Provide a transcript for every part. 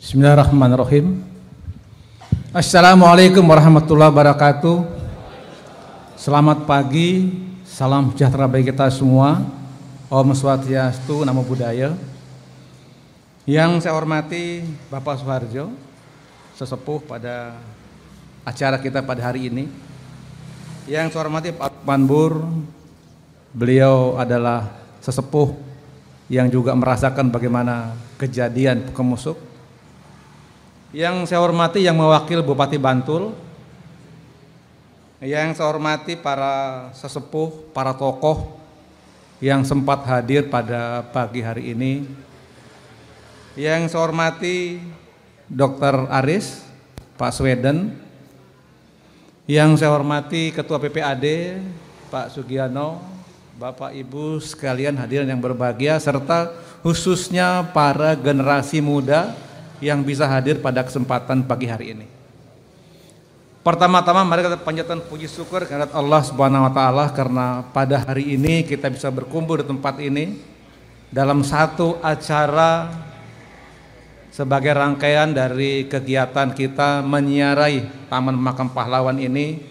Bismillahirrahmanirrahim. Assalamualaikum warahmatullahi wabarakatuh. Selamat pagi, salam sejahtera bagi kita semua. Om Swastiastu, Namo Buddhaya. Yang saya hormati Bapak Suharjo, sesepuh pada acara kita pada hari ini. Yang saya hormati Pak Panbur, beliau adalah sesepuh yang juga merasakan bagaimana kejadian musuh yang saya hormati yang mewakil Bupati Bantul, yang saya hormati para sesepuh, para tokoh yang sempat hadir pada pagi hari ini. Yang saya hormati Dr. Aris, Pak Sweden. Yang saya hormati Ketua PPAD, Pak Sugiano, Bapak Ibu sekalian hadirin yang berbahagia serta khususnya para generasi muda yang bisa hadir pada kesempatan pagi hari ini. Pertama-tama mari kita panjatkan puji syukur kepada Allah Subhanahu wa taala karena pada hari ini kita bisa berkumpul di tempat ini dalam satu acara sebagai rangkaian dari kegiatan kita menyiarai Taman Makam Pahlawan ini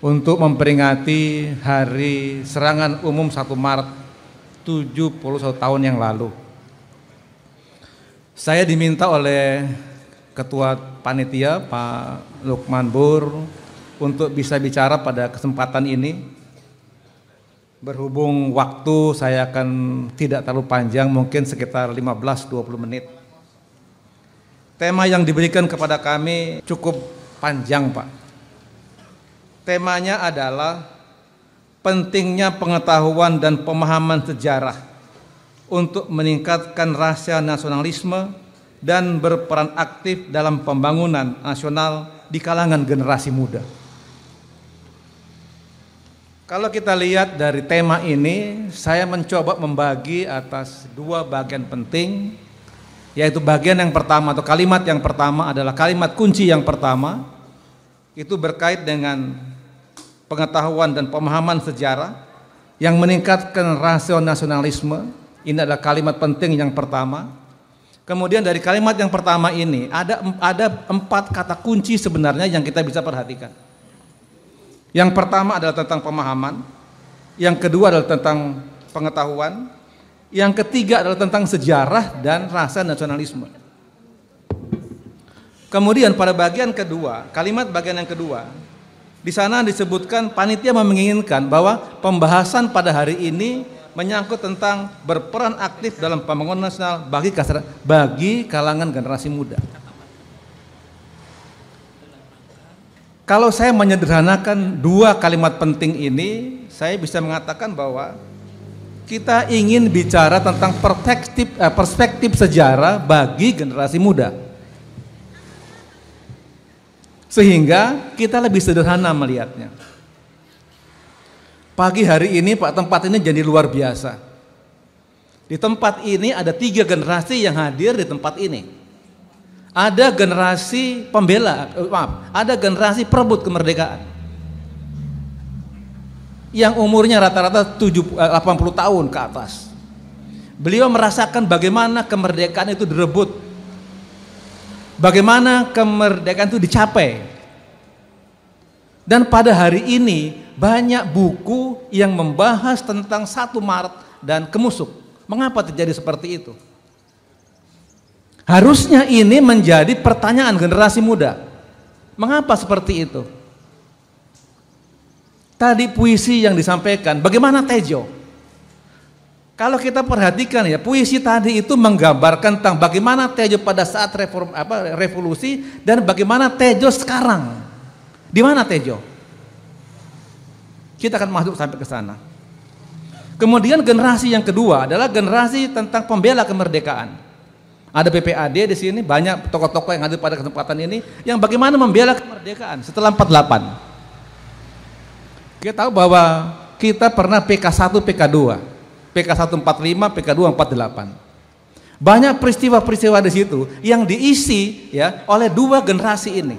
untuk memperingati hari serangan umum 1 Maret 71 tahun yang lalu. Saya diminta oleh Ketua Panitia Pak Lukman Bur untuk bisa bicara pada kesempatan ini. Berhubung waktu saya akan tidak terlalu panjang, mungkin sekitar 15-20 menit. Tema yang diberikan kepada kami cukup panjang, Pak. Temanya adalah pentingnya pengetahuan dan pemahaman sejarah untuk meningkatkan rasa nasionalisme dan berperan aktif dalam pembangunan nasional di kalangan generasi muda. Kalau kita lihat dari tema ini, saya mencoba membagi atas dua bagian penting, yaitu bagian yang pertama atau kalimat yang pertama adalah kalimat kunci yang pertama, itu berkait dengan pengetahuan dan pemahaman sejarah yang meningkatkan rasio nasionalisme ini adalah kalimat penting yang pertama. Kemudian dari kalimat yang pertama ini ada ada empat kata kunci sebenarnya yang kita bisa perhatikan. Yang pertama adalah tentang pemahaman, yang kedua adalah tentang pengetahuan, yang ketiga adalah tentang sejarah dan rasa nasionalisme. Kemudian pada bagian kedua, kalimat bagian yang kedua, di sana disebutkan panitia menginginkan bahwa pembahasan pada hari ini menyangkut tentang berperan aktif dalam pembangunan nasional bagi kasar, bagi kalangan generasi muda. Kalau saya menyederhanakan dua kalimat penting ini, saya bisa mengatakan bahwa kita ingin bicara tentang perspektif eh, perspektif sejarah bagi generasi muda. Sehingga kita lebih sederhana melihatnya. Pagi hari ini Pak tempat ini jadi luar biasa. Di tempat ini ada tiga generasi yang hadir di tempat ini. Ada generasi pembela, eh, maaf, ada generasi perebut kemerdekaan. Yang umurnya rata-rata 80 eh, tahun ke atas. Beliau merasakan bagaimana kemerdekaan itu direbut. Bagaimana kemerdekaan itu dicapai dan pada hari ini banyak buku yang membahas tentang satu Maret dan kemusuk. Mengapa terjadi seperti itu? Harusnya ini menjadi pertanyaan generasi muda. Mengapa seperti itu? Tadi puisi yang disampaikan, bagaimana Tejo? Kalau kita perhatikan ya, puisi tadi itu menggambarkan tentang bagaimana Tejo pada saat reform, apa, revolusi dan bagaimana Tejo sekarang. Di mana Tejo? Kita akan masuk sampai ke sana. Kemudian generasi yang kedua adalah generasi tentang pembela kemerdekaan. Ada PPAD di sini, banyak tokoh-tokoh yang hadir pada kesempatan ini yang bagaimana membela kemerdekaan setelah 48. Kita tahu bahwa kita pernah PK1, PK2, PK145, PK248. Banyak peristiwa-peristiwa di situ yang diisi ya oleh dua generasi ini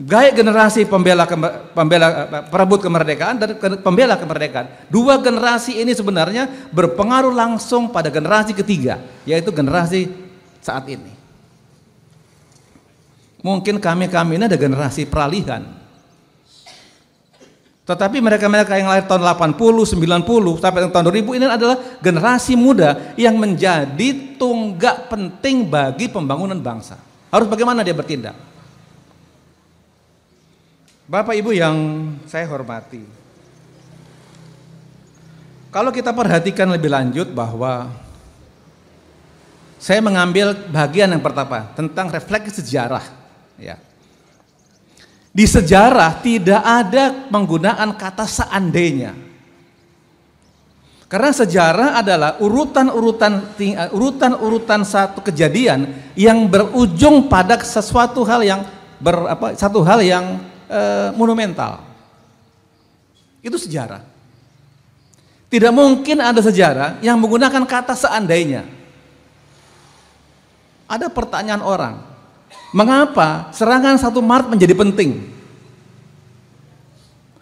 gaya generasi pembela pembela perebut kemerdekaan dan pembela kemerdekaan. Dua generasi ini sebenarnya berpengaruh langsung pada generasi ketiga, yaitu generasi saat ini. Mungkin kami-kami ini ada generasi peralihan. Tetapi mereka-mereka yang lahir tahun 80, 90 sampai tahun 2000 ini adalah generasi muda yang menjadi tunggak penting bagi pembangunan bangsa. Harus bagaimana dia bertindak? Bapak Ibu yang saya hormati. Kalau kita perhatikan lebih lanjut bahwa saya mengambil bagian yang pertama tentang refleksi sejarah. Ya. Di sejarah tidak ada penggunaan kata seandainya. Karena sejarah adalah urutan-urutan eh, urutan-urutan satu kejadian yang berujung pada sesuatu hal yang ber, apa, satu hal yang eh, monumental. Itu sejarah. Tidak mungkin ada sejarah yang menggunakan kata seandainya. Ada pertanyaan orang, mengapa serangan satu Maret menjadi penting?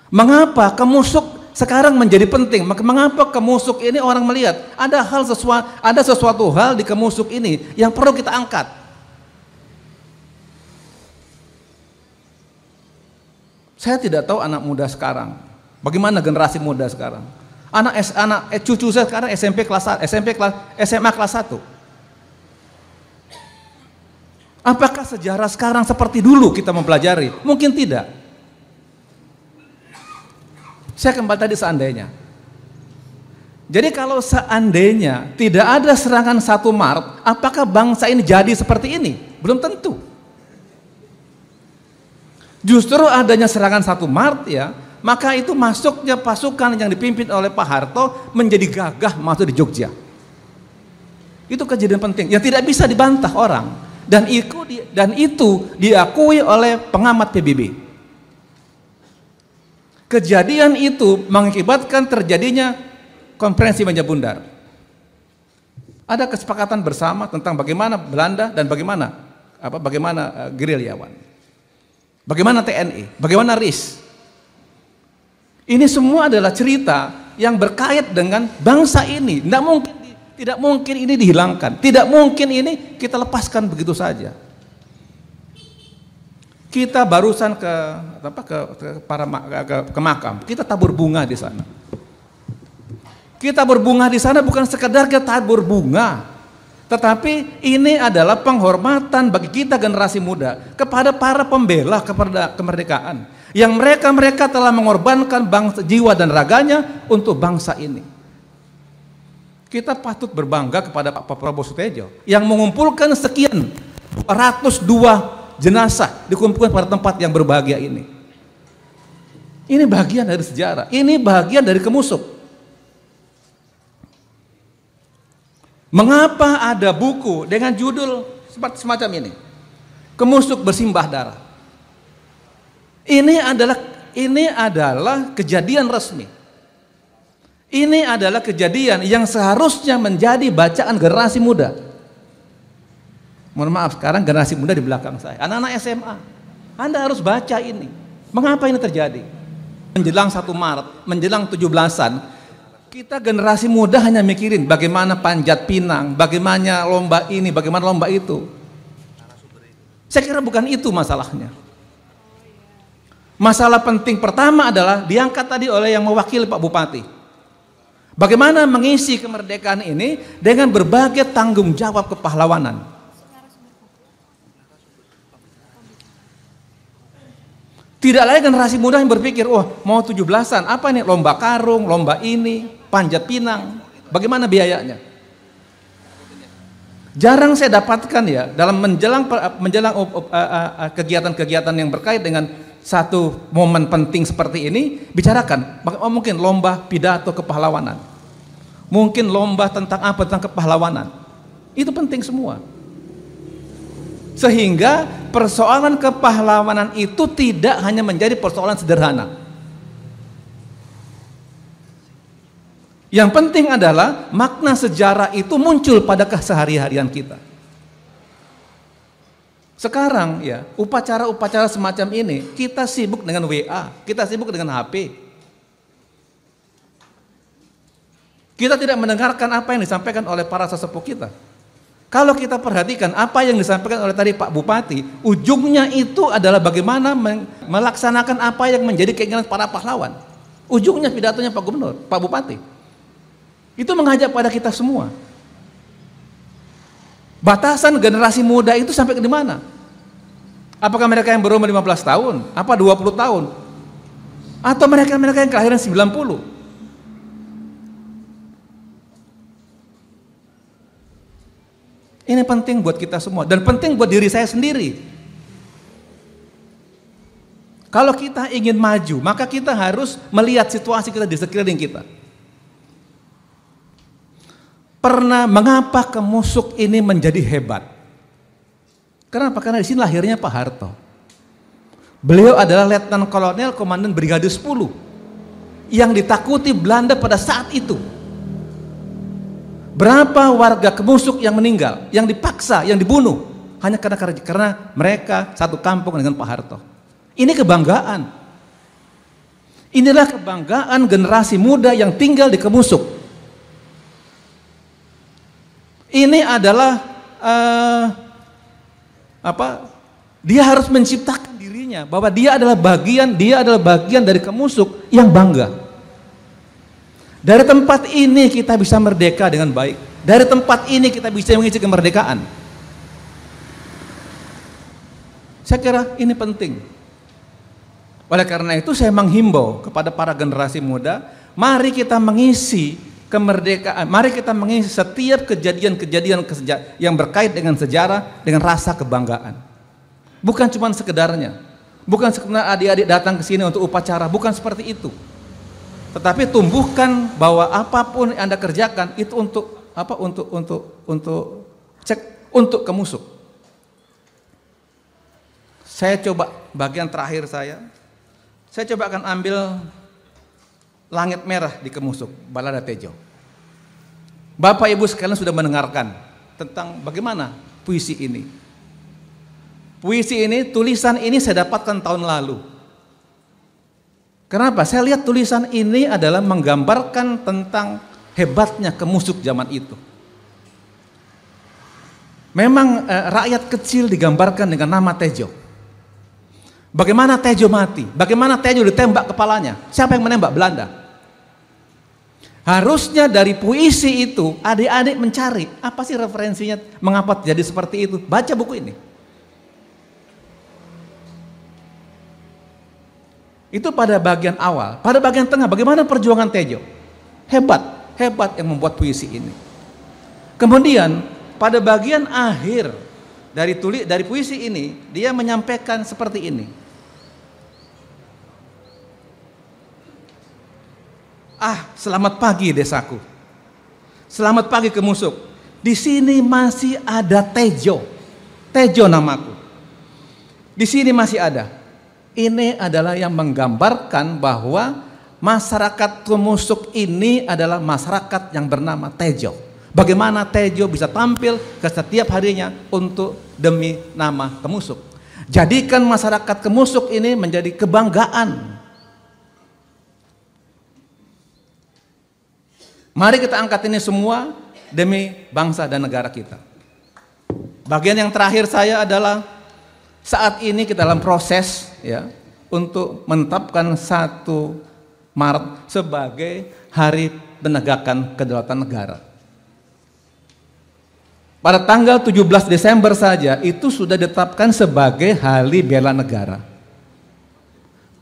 Mengapa kemusuk sekarang menjadi penting? Mengapa kemusuk ini orang melihat? Ada hal sesuatu, ada sesuatu hal di kemusuk ini yang perlu kita angkat. Saya tidak tahu anak muda sekarang. Bagaimana generasi muda sekarang? Anak S, anak eh, cucu saya sekarang SMP kelas SMP kelas SMA kelas 1. Apakah sejarah sekarang seperti dulu kita mempelajari? Mungkin tidak. Saya kembali tadi seandainya. Jadi kalau seandainya tidak ada serangan 1 Maret, apakah bangsa ini jadi seperti ini? Belum tentu. Justru adanya serangan satu Maret ya, maka itu masuknya pasukan yang dipimpin oleh Pak Harto menjadi gagah masuk di Jogja. Itu kejadian penting yang tidak bisa dibantah orang dan itu dan itu diakui oleh pengamat PBB. Kejadian itu mengakibatkan terjadinya konferensi Meja Bundar. Ada kesepakatan bersama tentang bagaimana Belanda dan bagaimana apa bagaimana uh, gerilyawan. Bagaimana TNI? E? Bagaimana RIS? Ini semua adalah cerita yang berkait dengan bangsa ini. Tidak mungkin tidak mungkin ini dihilangkan. Tidak mungkin ini kita lepaskan begitu saja. Kita barusan ke apa ke, ke para ke, ke makam, kita tabur bunga di sana. Kita berbunga di sana bukan sekedar kita tabur bunga, tetapi ini adalah penghormatan bagi kita generasi muda kepada para pembela kemerdekaan yang mereka-mereka telah mengorbankan bangsa, jiwa dan raganya untuk bangsa ini. Kita patut berbangga kepada Pak Prabowo Sutejo yang mengumpulkan sekian 202 jenazah dikumpulkan pada tempat yang berbahagia ini. Ini bagian dari sejarah, ini bagian dari kemusuk. Mengapa ada buku dengan judul semacam ini? Kemusuk bersimbah darah. Ini adalah ini adalah kejadian resmi. Ini adalah kejadian yang seharusnya menjadi bacaan generasi muda. Mohon maaf, sekarang generasi muda di belakang saya, anak-anak SMA. Anda harus baca ini. Mengapa ini terjadi? Menjelang 1 Maret, menjelang 17-an, kita generasi muda hanya mikirin bagaimana panjat pinang, bagaimana lomba ini, bagaimana lomba itu. Saya kira bukan itu masalahnya. Masalah penting pertama adalah diangkat tadi oleh yang mewakili Pak Bupati. Bagaimana mengisi kemerdekaan ini dengan berbagai tanggung jawab kepahlawanan. Tidak lagi generasi muda yang berpikir, wah oh, mau tujuh belasan apa nih lomba karung, lomba ini, panjat pinang. Bagaimana biayanya? Jarang saya dapatkan ya dalam menjelang menjelang kegiatan-kegiatan yang berkait dengan satu momen penting seperti ini bicarakan oh, mungkin lomba pidato kepahlawanan. Mungkin lomba tentang apa tentang kepahlawanan. Itu penting semua. Sehingga persoalan kepahlawanan itu tidak hanya menjadi persoalan sederhana Yang penting adalah makna sejarah itu muncul pada kesehari-harian kita. Sekarang ya, upacara-upacara semacam ini kita sibuk dengan WA, kita sibuk dengan HP. Kita tidak mendengarkan apa yang disampaikan oleh para sesepuh kita. Kalau kita perhatikan apa yang disampaikan oleh tadi Pak Bupati, ujungnya itu adalah bagaimana melaksanakan apa yang menjadi keinginan para pahlawan. Ujungnya pidatonya Pak Gubernur, Pak Bupati. Itu mengajak pada kita semua. Batasan generasi muda itu sampai ke mana? Apakah mereka yang berumur 15 tahun? Apa 20 tahun? Atau mereka-mereka yang kelahiran 90? Ini penting buat kita semua dan penting buat diri saya sendiri. Kalau kita ingin maju, maka kita harus melihat situasi kita di sekeliling kita. Pernah mengapa kemusuk ini menjadi hebat? Kenapa? Karena di sini lahirnya Pak Harto. Beliau adalah letnan kolonel komandan brigade 10 yang ditakuti Belanda pada saat itu. Berapa warga kemusuk yang meninggal, yang dipaksa, yang dibunuh hanya karena karena mereka satu kampung dengan Pak Harto. Ini kebanggaan. Inilah kebanggaan generasi muda yang tinggal di kemusuk ini adalah uh, apa? Dia harus menciptakan dirinya bahwa dia adalah bagian, dia adalah bagian dari kemusuk yang bangga. Dari tempat ini kita bisa merdeka dengan baik. Dari tempat ini kita bisa mengisi kemerdekaan. Saya kira ini penting. Oleh karena itu saya menghimbau kepada para generasi muda, mari kita mengisi kemerdekaan. Mari kita mengisi setiap kejadian-kejadian yang berkait dengan sejarah dengan rasa kebanggaan. Bukan cuma sekedarnya. Bukan sekedar adik-adik datang ke sini untuk upacara, bukan seperti itu. Tetapi tumbuhkan bahwa apapun yang Anda kerjakan itu untuk apa? Untuk untuk untuk cek untuk kemusuk. Saya coba bagian terakhir saya. Saya coba akan ambil Langit merah di Kemusuk, Balada Tejo. Bapak Ibu sekalian sudah mendengarkan tentang bagaimana puisi ini. Puisi ini, tulisan ini saya dapatkan tahun lalu. Kenapa? Saya lihat tulisan ini adalah menggambarkan tentang hebatnya kemusuk zaman itu. Memang eh, rakyat kecil digambarkan dengan nama Tejo. Bagaimana Tejo mati? Bagaimana Tejo ditembak kepalanya? Siapa yang menembak? Belanda. Harusnya dari puisi itu adik-adik mencari apa sih referensinya mengapa jadi seperti itu. Baca buku ini. Itu pada bagian awal, pada bagian tengah bagaimana perjuangan Tejo? Hebat, hebat yang membuat puisi ini. Kemudian pada bagian akhir dari tulis dari puisi ini dia menyampaikan seperti ini. Ah, selamat pagi desaku. Selamat pagi ke Musuk. Di sini masih ada Tejo. Tejo namaku. Di sini masih ada. Ini adalah yang menggambarkan bahwa masyarakat Kemusuk ini adalah masyarakat yang bernama Tejo. Bagaimana Tejo bisa tampil ke setiap harinya untuk demi nama Kemusuk. Jadikan masyarakat Kemusuk ini menjadi kebanggaan Mari kita angkat ini semua demi bangsa dan negara kita. Bagian yang terakhir saya adalah saat ini kita dalam proses ya untuk menetapkan satu Maret sebagai hari penegakan kedaulatan negara. Pada tanggal 17 Desember saja itu sudah ditetapkan sebagai hari bela negara.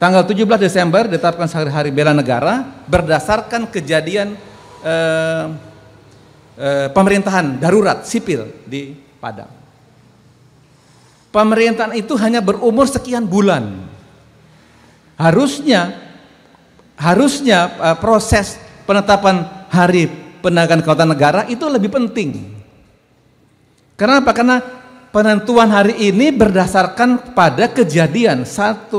Tanggal 17 Desember ditetapkan sebagai hari bela negara berdasarkan kejadian eh, eh, pemerintahan darurat sipil di Padang. Pemerintahan itu hanya berumur sekian bulan. Harusnya harusnya eh, proses penetapan hari penegakan kekuatan negara itu lebih penting. Kenapa? Karena penentuan hari ini berdasarkan pada kejadian 1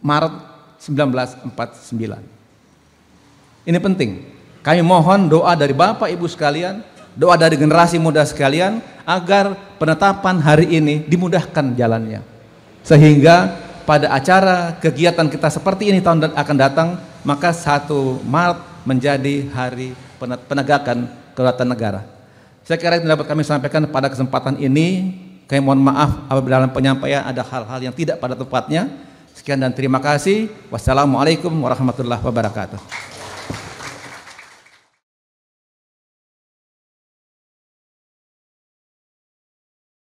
Maret 1949. Ini penting. Kami mohon doa dari Bapak Ibu sekalian, doa dari generasi muda sekalian agar penetapan hari ini dimudahkan jalannya. Sehingga pada acara kegiatan kita seperti ini tahun akan datang, maka satu Maret menjadi hari penegakan kedaulatan negara. Saya kira yang dapat kami sampaikan pada kesempatan ini. Kami mohon maaf apabila dalam penyampaian ada hal-hal yang tidak pada tempatnya. Sekian dan terima kasih. Wassalamualaikum warahmatullahi wabarakatuh.